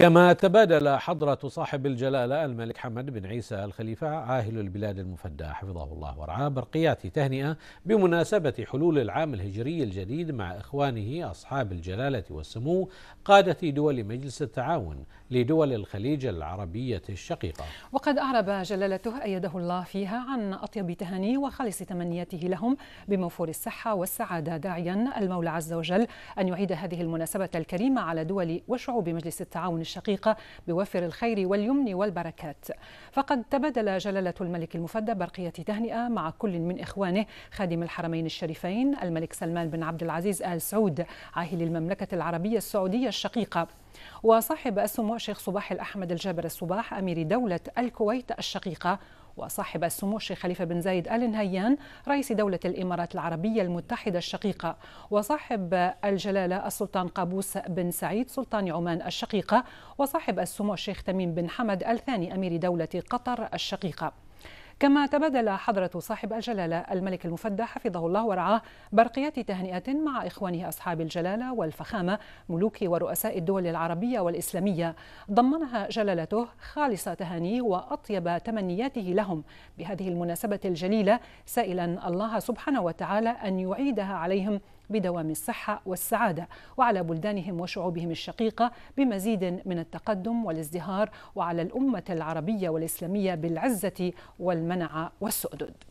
كما تبادل حضرة صاحب الجلالة الملك حمد بن عيسى الخليفة عاهل البلاد المفدى حفظه الله ورعاه برقيات تهنئة بمناسبة حلول العام الهجري الجديد مع إخوانه أصحاب الجلالة والسمو قادة دول مجلس التعاون لدول الخليج العربية الشقيقة وقد أعرب جلالته أيده الله فيها عن أطيب تهاني وخالص تمنياته لهم بموفور الصحة والسعادة داعيا المولى عز وجل أن يعيد هذه المناسبة الكريمة على دول وشعوب مجلس التعاون الشقيقة بوفر الخير واليمن والبركات فقد تبادل جلالة الملك المفدى برقية تهنئة مع كل من إخوانه خادم الحرمين الشريفين الملك سلمان بن عبد العزيز آل سعود عاهل المملكة العربية السعودية الشقيقة وصاحب السمو الشيخ صباح الأحمد الجابر الصباح أمير دولة الكويت الشقيقة وصاحب السمو الشيخ خليفة بن زايد آل نهيان رئيس دولة الإمارات العربية المتحدة الشقيقة وصاحب الجلالة السلطان قابوس بن سعيد سلطان عمان الشقيقة وصاحب السمو الشيخ تميم بن حمد الثاني أمير دولة قطر الشقيقة كما تبادل حضرة صاحب الجلالة الملك المفدى حفظه الله ورعاه برقيات تهنئة مع إخوانه أصحاب الجلالة والفخامة ملوك ورؤساء الدول العربية والإسلامية ضمنها جلالته خالص تهانيه وأطيب تمنياته لهم بهذه المناسبة الجليلة سائلا الله سبحانه وتعالى أن يعيدها عليهم بدوام الصحة والسعادة وعلى بلدانهم وشعوبهم الشقيقة بمزيد من التقدم والازدهار وعلى الأمة العربية والإسلامية بالعزة والمنعة والسؤدد